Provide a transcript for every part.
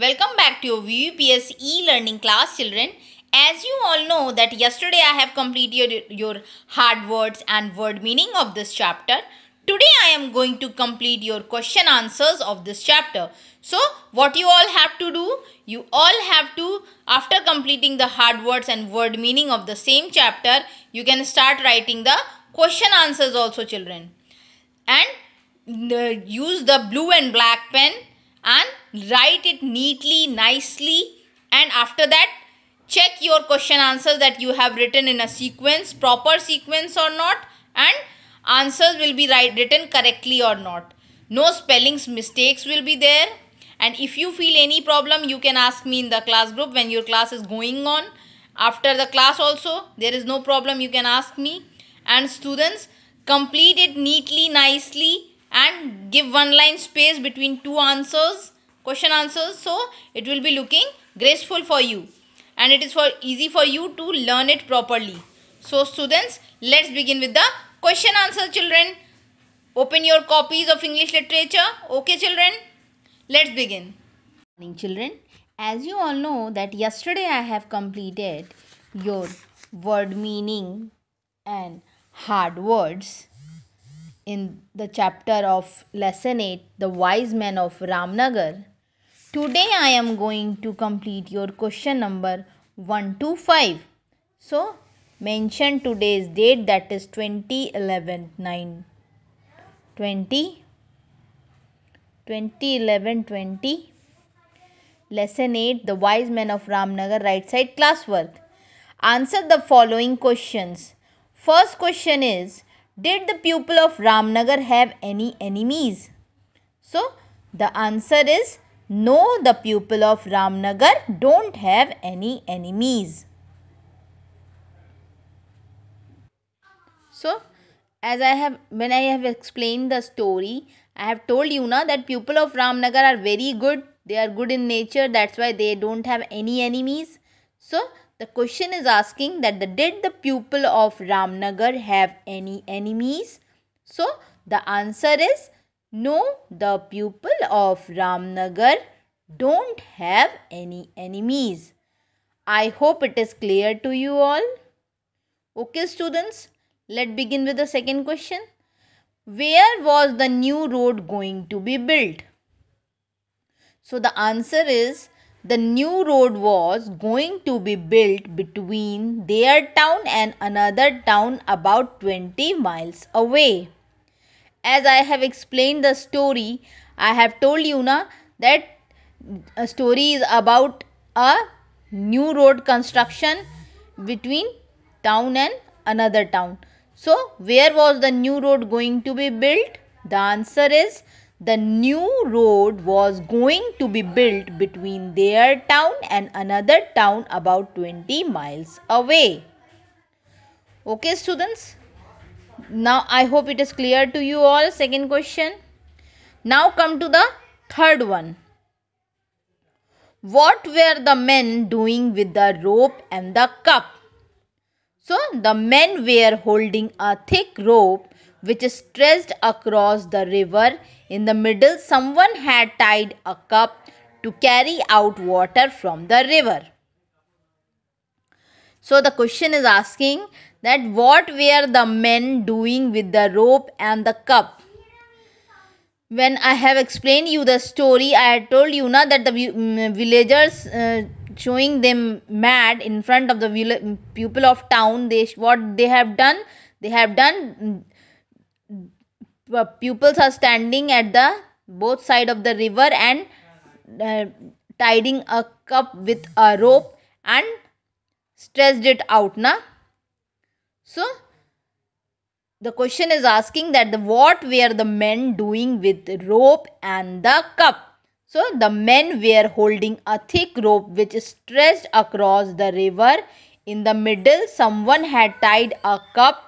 Welcome back to your VUPS e-learning class children. As you all know that yesterday I have completed your hard words and word meaning of this chapter. Today I am going to complete your question answers of this chapter. So what you all have to do? You all have to after completing the hard words and word meaning of the same chapter, you can start writing the question answers also children. And uh, use the blue and black pen and write it neatly nicely and after that check your question answers that you have written in a sequence proper sequence or not and answers will be write written correctly or not no spellings mistakes will be there and if you feel any problem you can ask me in the class group when your class is going on after the class also there is no problem you can ask me and students complete it neatly nicely and give one line space between two answers question answers so it will be looking graceful for you and it is for easy for you to learn it properly so students let's begin with the question answer children open your copies of english literature okay children let's begin morning children as you all know that yesterday i have completed your word meaning and hard words in the chapter of lesson 8 the wise men of ramnagar Today I am going to complete your question number 1 to 5. So mention today's date that is 2011 9 20 20 20 Lesson 8 The Wise Men of Ramnagar Right Side Classwork. Answer the following questions. First question is Did the pupil of Ramnagar have any enemies? So the answer is no, the people of Ramnagar don't have any enemies. So, as I have, when I have explained the story, I have told you now that people of Ramnagar are very good. They are good in nature. That's why they don't have any enemies. So, the question is asking that the, did the people of Ramnagar have any enemies? So, the answer is no, the people of Ramnagar don't have any enemies. I hope it is clear to you all. Okay, students, let's begin with the second question. Where was the new road going to be built? So, the answer is the new road was going to be built between their town and another town about 20 miles away as I have explained the story, I have told you na that a story is about a new road construction between town and another town. So, where was the new road going to be built? The answer is the new road was going to be built between their town and another town about 20 miles away. Okay, students now i hope it is clear to you all second question now come to the third one what were the men doing with the rope and the cup so the men were holding a thick rope which stretched across the river in the middle someone had tied a cup to carry out water from the river so the question is asking that what were the men doing with the rope and the cup when i have explained you the story i had told you now that the mm, villagers uh, showing them mad in front of the people of town they what they have done they have done mm, uh, pupils are standing at the both side of the river and uh, tying a cup with a rope and stretched it out na so the question is asking that the what were the men doing with rope and the cup so the men were holding a thick rope which stretched across the river in the middle someone had tied a cup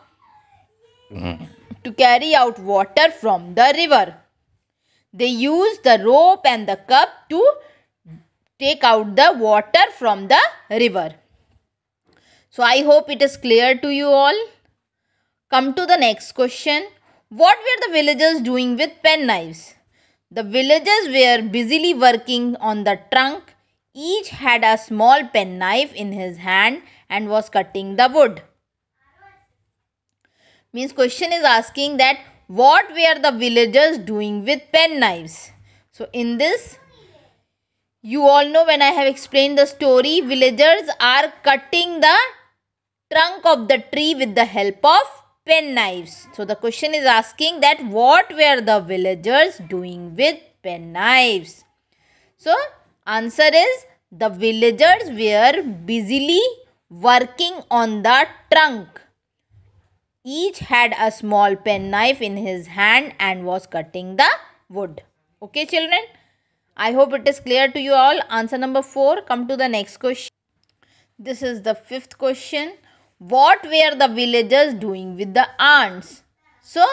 to carry out water from the river they used the rope and the cup to take out the water from the river so I hope it is clear to you all. Come to the next question. What were the villagers doing with penknives? The villagers were busily working on the trunk. Each had a small penknife in his hand and was cutting the wood. Means question is asking that what were the villagers doing with penknives? So in this, you all know when I have explained the story, villagers are cutting the trunk of the tree with the help of pen knives. So the question is asking that what were the villagers doing with pen knives? So answer is the villagers were busily working on the trunk. Each had a small penknife in his hand and was cutting the wood. Okay, children? I hope it is clear to you all. Answer number 4. Come to the next question. This is the fifth question what were the villagers doing with the ants? So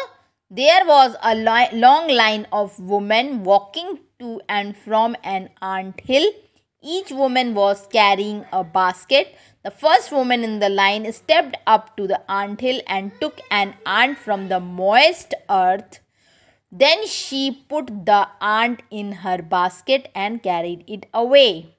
there was a li long line of women walking to and from an ant hill. Each woman was carrying a basket. The first woman in the line stepped up to the ant hill and took an ant from the moist earth. Then she put the ant in her basket and carried it away.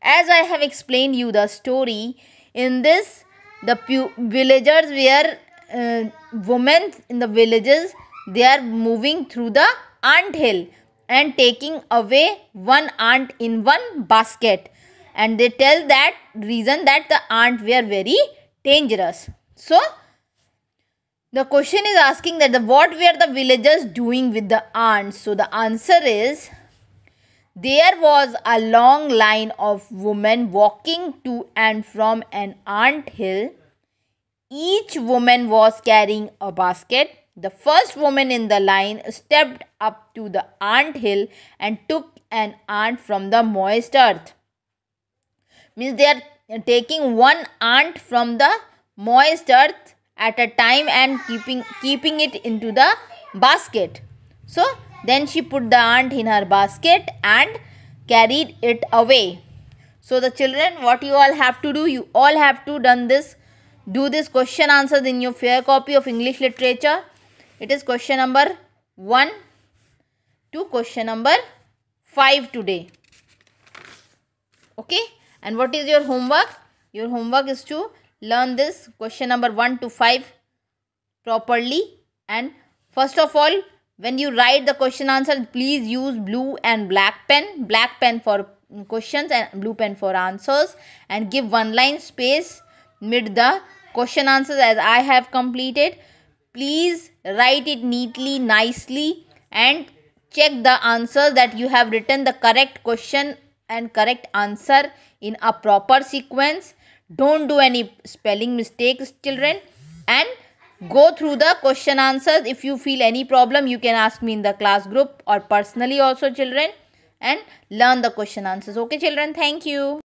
As I have explained you the story, in this the villagers were uh, women in the villages they are moving through the ant hill and taking away one ant in one basket and they tell that reason that the ant were very dangerous so the question is asking that the what were the villagers doing with the ants so the answer is there was a long line of women walking to and from an ant hill. Each woman was carrying a basket. The first woman in the line stepped up to the ant hill and took an ant from the moist earth. Means they are taking one ant from the moist earth at a time and keeping keeping it into the basket. So then she put the ant in her basket and carried it away. So the children, what you all have to do, you all have to done this, do this question answers in your fair copy of English literature. It is question number 1 to question number 5 today. Okay. And what is your homework? Your homework is to learn this question number 1 to 5 properly and first of all when you write the question answer please use blue and black pen black pen for questions and blue pen for answers and give one line space mid the question answers as i have completed please write it neatly nicely and check the answer that you have written the correct question and correct answer in a proper sequence don't do any spelling mistakes children and go through the question answers if you feel any problem you can ask me in the class group or personally also children and learn the question answers okay children thank you